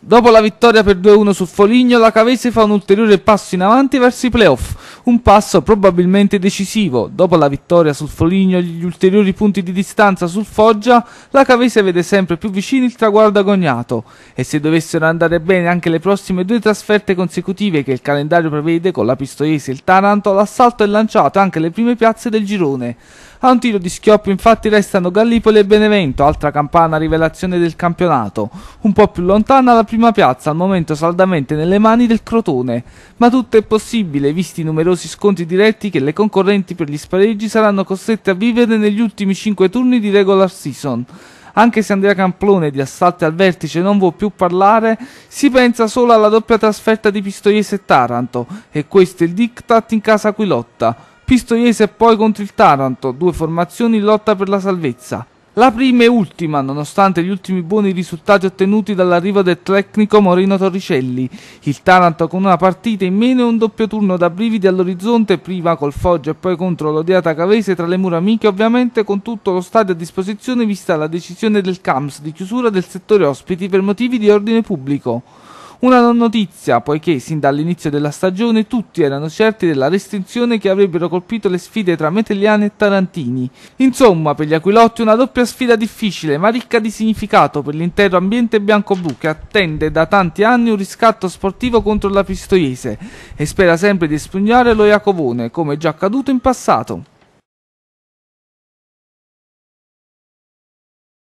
Dopo la vittoria per 2-1 su Foligno, la Cavese fa un ulteriore passo in avanti verso i playoff, un passo probabilmente decisivo. Dopo la vittoria sul Foligno e gli ulteriori punti di distanza sul Foggia, la Cavese vede sempre più vicini il traguardo agognato e se dovessero andare bene anche le prossime due trasferte consecutive che il calendario prevede con la Pistoiese e il Taranto, l'assalto è lanciato anche alle prime piazze del girone. A un tiro di schioppo infatti restano Gallipoli e Benevento, altra campana rivelazione del campionato. Un po' più lontana la prima piazza, al momento saldamente nelle mani del Crotone. Ma tutto è possibile, visti i numerosi scontri diretti che le concorrenti per gli spareggi saranno costrette a vivere negli ultimi 5 turni di regular season anche se Andrea Camplone di assalti al vertice non vuole più parlare, si pensa solo alla doppia trasferta di Pistoiese e Taranto, e questo è il diktat in casa Aquilotta. Pistoiese e poi contro il Taranto, due formazioni in lotta per la salvezza. La prima e ultima, nonostante gli ultimi buoni risultati ottenuti dall'arrivo del tecnico Moreno Torricelli. Il Taranto con una partita in meno e un doppio turno da brividi all'orizzonte, prima col Foggia e poi contro l'odiata Cavese tra le mura amiche, ovviamente con tutto lo stadio a disposizione vista la decisione del CAMS di chiusura del settore ospiti per motivi di ordine pubblico. Una non notizia, poiché sin dall'inizio della stagione tutti erano certi della restrizione che avrebbero colpito le sfide tra Metelliani e Tarantini. Insomma, per gli Aquilotti una doppia sfida difficile ma ricca di significato per l'intero ambiente bianco-blu che attende da tanti anni un riscatto sportivo contro la Pistoiese e spera sempre di espugnare lo Iacovone, come già accaduto in passato.